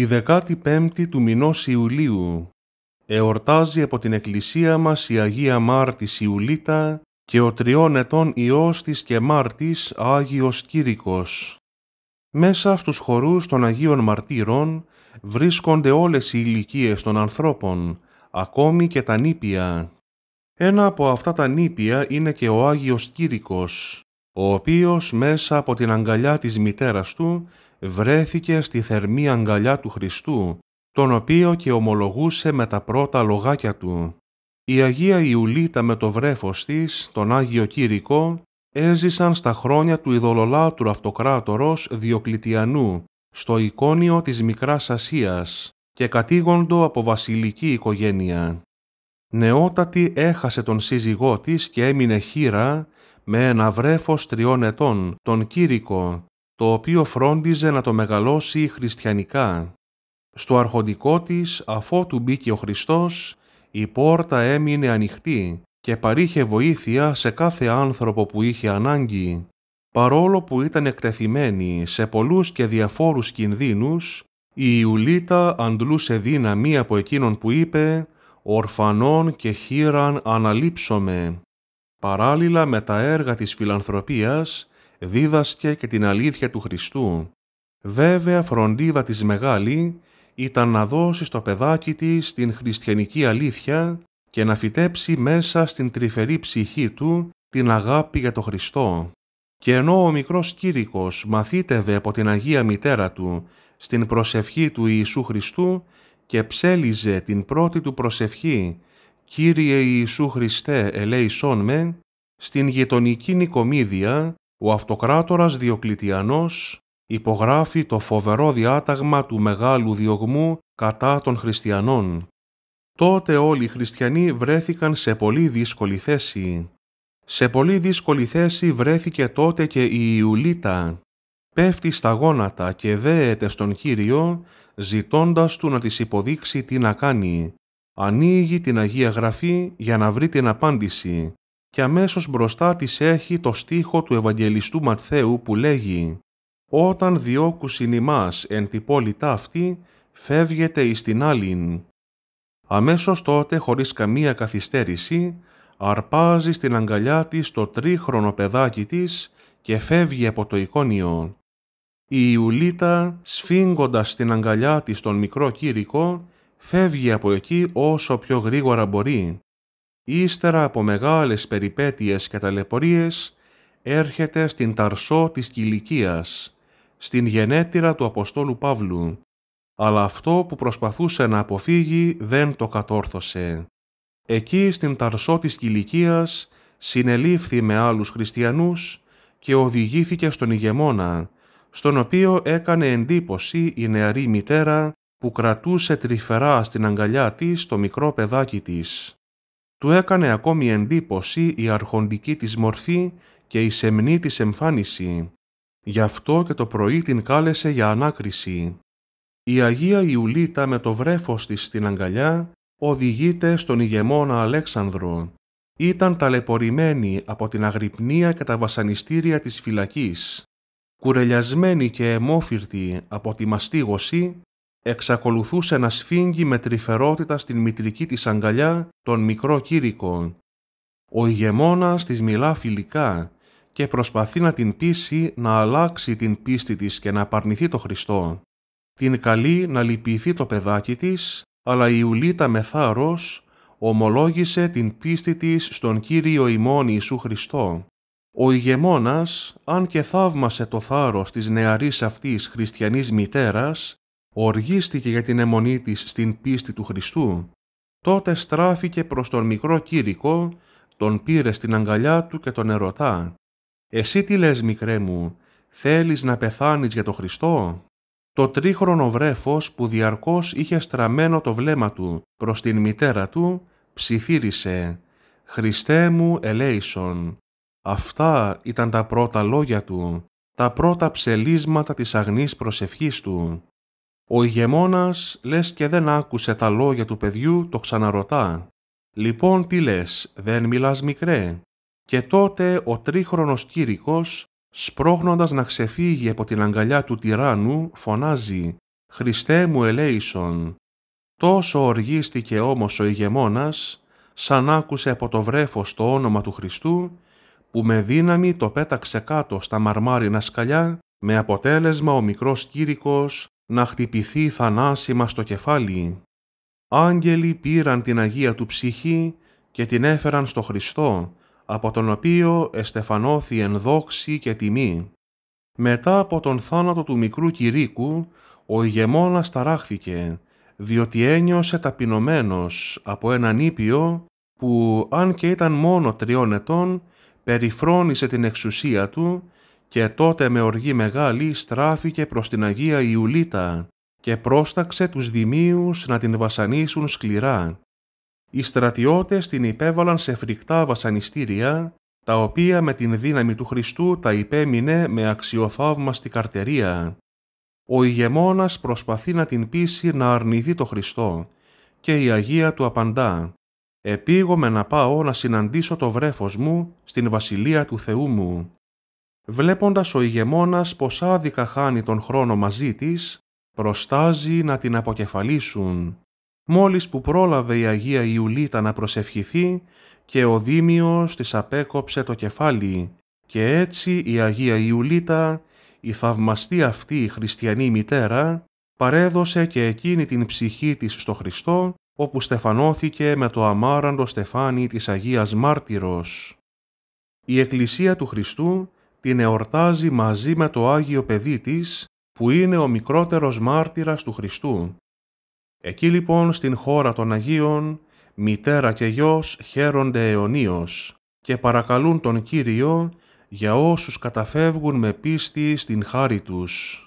Η 15η του μηνός Ιουλίου εορτάζει από την Εκκλησία μας η Αγία Μάρτη Ιουλίτα και ο τριών ετών Υιός της και Μάρτης Άγιος Κύρικος. Μέσα στους χορούς των Αγίων Μαρτύρων βρίσκονται όλες οι ηλικίες των ανθρώπων, ακόμη και τα νήπια. Ένα από αυτά τα νήπια είναι και ο Άγιος Κύρικος ο οποίος μέσα από την αγκαλιά της μητέρας του βρέθηκε στη θερμή αγκαλιά του Χριστού, τον οποίο και ομολογούσε με τα πρώτα λογάκια του. Η Αγία Ιουλίτα με το βρέφος της, τον Άγιο Κύρικο, έζησαν στα χρόνια του ειδωλολάτρου αυτοκράτορος Διοκλητιανού, στο εικόνιο της Μικράς Ασίας και κατήγοντο από βασιλική οικογένεια. Νεότατη έχασε τον σύζυγό της και έμεινε χείρα με ένα βρέφος τριών ετών, τον Κύρικο, το οποίο φρόντιζε να το μεγαλώσει χριστιανικά. Στο αρχοντικό της, αφότου μπήκε ο Χριστός, η πόρτα έμεινε ανοιχτή και παρήχε βοήθεια σε κάθε άνθρωπο που είχε ανάγκη. Παρόλο που ήταν εκτεθειμένη σε πολλούς και διαφόρους κινδύνους, η Ιουλίτα αντλούσε δύναμη από εκείνον που είπε «Ορφανών και χείραν αναλείψομαι». Παράλληλα με τα έργα της φιλανθρωπίας, δίδασκε και την αλήθεια του Χριστού. Βέβαια φροντίδα της μεγάλη ήταν να δώσει στο παιδάκι της την χριστιανική αλήθεια και να φυτέψει μέσα στην τρυφερή ψυχή του την αγάπη για το Χριστό. Και ενώ ο μικρός Κύρικος μαθήτευε από την Αγία Μητέρα του στην προσευχή του Ιησού Χριστού και ψέλιζε την πρώτη του προσευχή «Κύριε Ιησού Χριστέ ελέησόν με», στην γειτονική Νικομίδια, ο αυτοκράτορας Διοκλητιανός υπογράφει το φοβερό διάταγμα του Μεγάλου Διωγμού κατά των χριστιανών. Τότε όλοι οι χριστιανοί βρέθηκαν σε πολύ δύσκολη θέση. Σε πολύ δύσκολη θέση βρέθηκε τότε και η Ιουλίτα. Πέφτει στα γόνατα και δέεται στον Κύριο, ζητώντας του να της υποδείξει τι να κάνει ανοίγει την Αγία Γραφή για να βρει την απάντηση και αμέσως μπροστά της έχει το στίχο του Ευαγγελιστού Ματθαίου που λέγει «Όταν διώκουσιν ημάς εν τη πόλη αυτή, φεύγεται εις την άλλην». Αμέσως τότε, χωρίς καμία καθυστέρηση, αρπάζει στην αγκαλιά της το τρίχρονο παιδάκι της και φεύγει από το εικόνιο. Η Ιουλίτα, σφίγγοντας στην αγκαλιά της τον μικρό κήρυκο, φεύγει από εκεί όσο πιο γρήγορα μπορεί. Ύστερα από μεγάλες περιπέτειες και ταλαιπωρίες, έρχεται στην Ταρσό της Κιλικίας, στην γενέτειρα του Αποστόλου Παύλου, αλλά αυτό που προσπαθούσε να αποφύγει δεν το κατόρθωσε. Εκεί στην Ταρσό της Κιλικίας συνελήφθη με άλλους χριστιανούς και οδηγήθηκε στον ηγεμόνα, στον οποίο έκανε εντύπωση η νεαρή μητέρα που κρατούσε τρυφερά στην αγκαλιά της το μικρό παιδάκι της. Του έκανε ακόμη εντύπωση η αρχοντική της μορφή και η σεμνή της εμφάνιση. Γι' αυτό και το πρωί την κάλεσε για ανάκριση. Η Αγία Ιουλίτα με το βρέφος της στην αγκαλιά οδηγείται στον ηγεμόνα Αλέξανδρο. Ήταν ταλαιπωρημένη από την αγρυπνία και τα βασανιστήρια της φυλακής. Κουρελιασμένη και αιμόφυρτη από τη μαστίγωση, εξακολουθούσε να σφίγγει με τρυφερότητα στην μητρική της αγκαλιά τον μικρό κήρυκο. Ο ηγεμόνας της μιλά φιλικά και προσπαθεί να την πείσει να αλλάξει την πίστη της και να απαρνηθεί το Χριστό. Την καλεί να λυπηθεί το παιδάκι της, αλλά η Ιουλίτα με θάρρος ομολόγησε την πίστη της στον Κύριο ημών Ιησού Χριστό. Ο ηγεμόνας, αν και θαύμασε το θάρρος της νεαρής αυτής χριστιανής μητέρας, οργίστηκε για την αιμονή της στην πίστη του Χριστού, τότε στράφηκε προς τον μικρό Κύρικο, τον πήρε στην αγκαλιά του και τον ερωτά «Εσύ τι λες μικρέ μου, θέλεις να πεθάνεις για το Χριστό» Το τρίχρονο βρέφος που διαρκώς είχε στραμμένο το βλέμμα του προς την μητέρα του ψιθύρισε «Χριστέ μου ελέησον». Αυτά ήταν τα πρώτα λόγια του, τα πρώτα ψελίσματα της αγνής προσευχής του. Ο ηγεμόνας λες και δεν άκουσε τα λόγια του παιδιού, το ξαναρωτά. «Λοιπόν τι λες, δεν μιλάς μικρέ» και τότε ο τρίχρονος κήρυκος, σπρώχνοντας να ξεφύγει από την αγκαλιά του τυράννου, φωνάζει «Χριστέ μου ελέησον». Τόσο οργίστηκε όμως ο ηγεμόνας, σαν άκουσε από το βρέφος το όνομα του Χριστού, που με δύναμη το πέταξε κάτω στα μαρμάρινα σκαλιά, με αποτέλεσμα ο μικρός κήρυκος να χτυπηθεί θανάσιμα στο κεφάλι. Άγγελοι πήραν την Αγία του ψυχή και την έφεραν στο Χριστό, από τον οποίο εστεφανώθη εν δόξη και τιμή. Μετά από τον θάνατο του μικρού Κυρίκου, ο ηγεμόνας ταράχθηκε, διότι ένιωσε ταπεινωμένος από έναν ήπιο που, αν και ήταν μόνο τριών ετών, περιφρόνησε την εξουσία του και τότε με οργή μεγάλη στράφηκε προς την Αγία Ιουλίτα και πρόσταξε τους δημίους να την βασανίσουν σκληρά. Οι στρατιώτες την υπέβαλαν σε φρικτά βασανιστήρια, τα οποία με την δύναμη του Χριστού τα υπέμεινε με αξιοθαύμαστη καρτερία. Ο ηγεμόνας προσπαθεί να την πείσει να αρνηθεί το Χριστό και η Αγία του απαντά «Επίγομαι να πάω να συναντήσω το βρέφος μου στην Βασιλεία του Θεού μου» βλέποντας ο ηγεμόνας πως άδικα χάνει τον χρόνο μαζί της, προστάζει να την αποκεφαλίσουν. Μόλις που πρόλαβε η Αγία Ιουλίτα να προσευχηθεί και ο Δήμιος της απέκοψε το κεφάλι και έτσι η Αγία Ιουλίτα, η θαυμαστή αυτή χριστιανή μητέρα, παρέδωσε και εκείνη την ψυχή της στο Χριστό, όπου στεφανώθηκε με το αμάραντο στεφάνι της Αγίας Μάρτυρος. Η Εκκλησία του Χριστού την εορτάζει μαζί με το Άγιο Παιδί της, που είναι ο μικρότερος μάρτυρας του Χριστού. Εκεί λοιπόν στην χώρα των Αγίων, μητέρα και γιος χαίρονται αιωνίως και παρακαλούν τον Κύριο για όσους καταφεύγουν με πίστη στην χάρη τους.